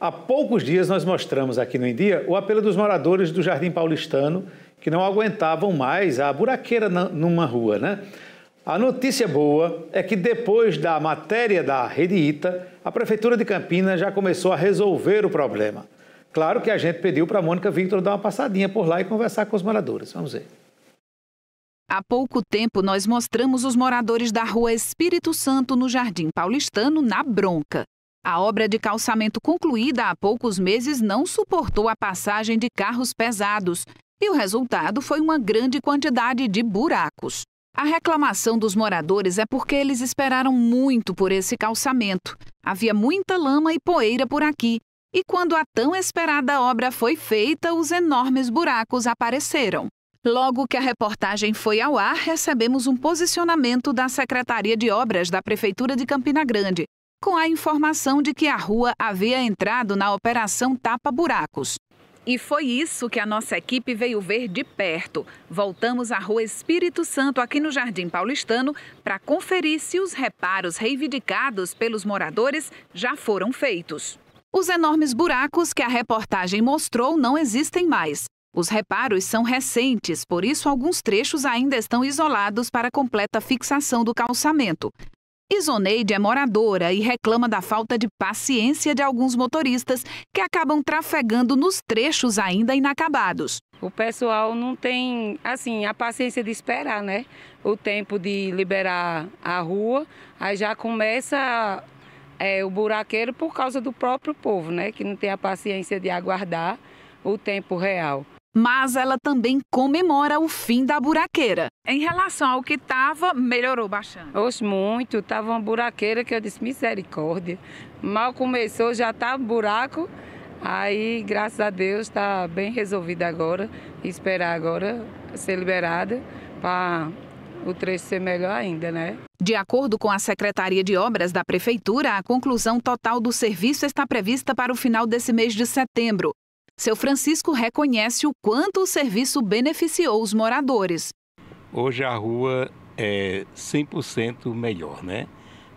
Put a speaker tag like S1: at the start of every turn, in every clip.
S1: Há poucos dias nós mostramos aqui no Em Dia o apelo dos moradores do Jardim Paulistano que não aguentavam mais a buraqueira numa rua, né? A notícia boa é que depois da matéria da Rede Ita, a Prefeitura de Campinas já começou a resolver o problema. Claro que a gente pediu para a Mônica Victor dar uma passadinha por lá e conversar com os moradores. Vamos ver.
S2: Há pouco tempo, nós mostramos os moradores da rua Espírito Santo, no Jardim Paulistano, na bronca. A obra de calçamento concluída há poucos meses não suportou a passagem de carros pesados e o resultado foi uma grande quantidade de buracos. A reclamação dos moradores é porque eles esperaram muito por esse calçamento. Havia muita lama e poeira por aqui. E quando a tão esperada obra foi feita, os enormes buracos apareceram. Logo que a reportagem foi ao ar, recebemos um posicionamento da Secretaria de Obras da Prefeitura de Campina Grande, com a informação de que a rua havia entrado na Operação Tapa Buracos. E foi isso que a nossa equipe veio ver de perto. Voltamos à Rua Espírito Santo, aqui no Jardim Paulistano, para conferir se os reparos reivindicados pelos moradores já foram feitos. Os enormes buracos que a reportagem mostrou não existem mais. Os reparos são recentes, por isso alguns trechos ainda estão isolados para completa fixação do calçamento. Isoneide é moradora e reclama da falta de paciência de alguns motoristas
S3: que acabam trafegando nos trechos ainda inacabados. O pessoal não tem, assim, a paciência de esperar, né? O tempo de liberar a rua, aí já começa é, o buraqueiro por causa do próprio povo, né? Que não tem a paciência de aguardar o tempo real mas ela também comemora o fim da buraqueira. Em relação ao que estava, melhorou bastante. Oxe, muito. Estava uma buraqueira que eu disse, misericórdia. Mal começou, já está buraco. Aí, graças a Deus, está bem resolvida agora. Esperar agora ser liberada para o trecho ser melhor ainda, né? De acordo
S2: com a Secretaria de Obras da Prefeitura, a conclusão total do serviço está prevista para o final desse mês de setembro. Seu Francisco reconhece o quanto o serviço beneficiou os moradores.
S4: Hoje a rua é 100% melhor, né?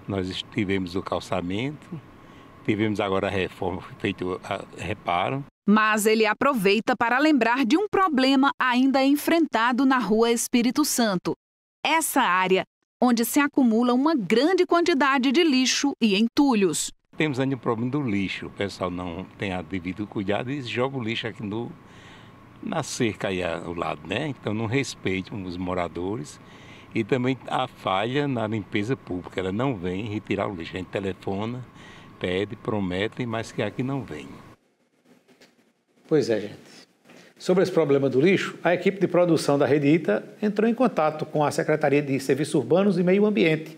S4: Nós tivemos o calçamento, tivemos agora a reforma, feito a reparo.
S2: Mas ele aproveita para lembrar de um problema ainda enfrentado na Rua Espírito Santo. Essa área onde se acumula uma grande quantidade de lixo e entulhos.
S4: Temos ainda o problema do lixo. O pessoal não tem a devido cuidado e joga o lixo aqui no, na cerca aí ao lado, né? Então não respeitam os moradores. E também a falha na limpeza pública. Ela não vem retirar o lixo. A gente telefona, pede, promete, mas que aqui não vem.
S1: Pois é, gente. Sobre esse problema do lixo, a equipe de produção da Rede Ita entrou em contato com a Secretaria de Serviços Urbanos e Meio Ambiente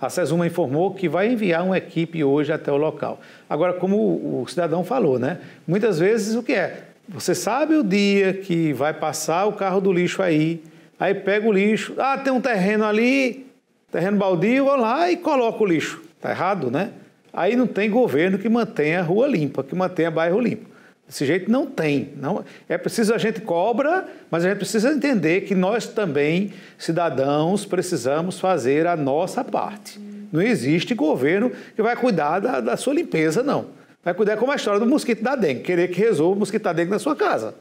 S1: a SESUMA informou que vai enviar uma equipe hoje até o local. Agora, como o cidadão falou, né? Muitas vezes o que é? Você sabe o dia que vai passar o carro do lixo aí, aí pega o lixo, ah, tem um terreno ali, terreno baldio, vou lá e coloca o lixo. Está errado, né? Aí não tem governo que mantenha a rua limpa, que mantenha bairro limpo. Desse jeito não tem. Não, é preciso a gente cobra, mas a gente precisa entender que nós também, cidadãos, precisamos fazer a nossa parte. Não existe governo que vai cuidar da, da sua limpeza, não. Vai cuidar como a história do mosquito da dengue, querer que resolva o mosquito da dengue na sua casa.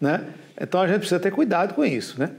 S1: Né? Então a gente precisa ter cuidado com isso. Né?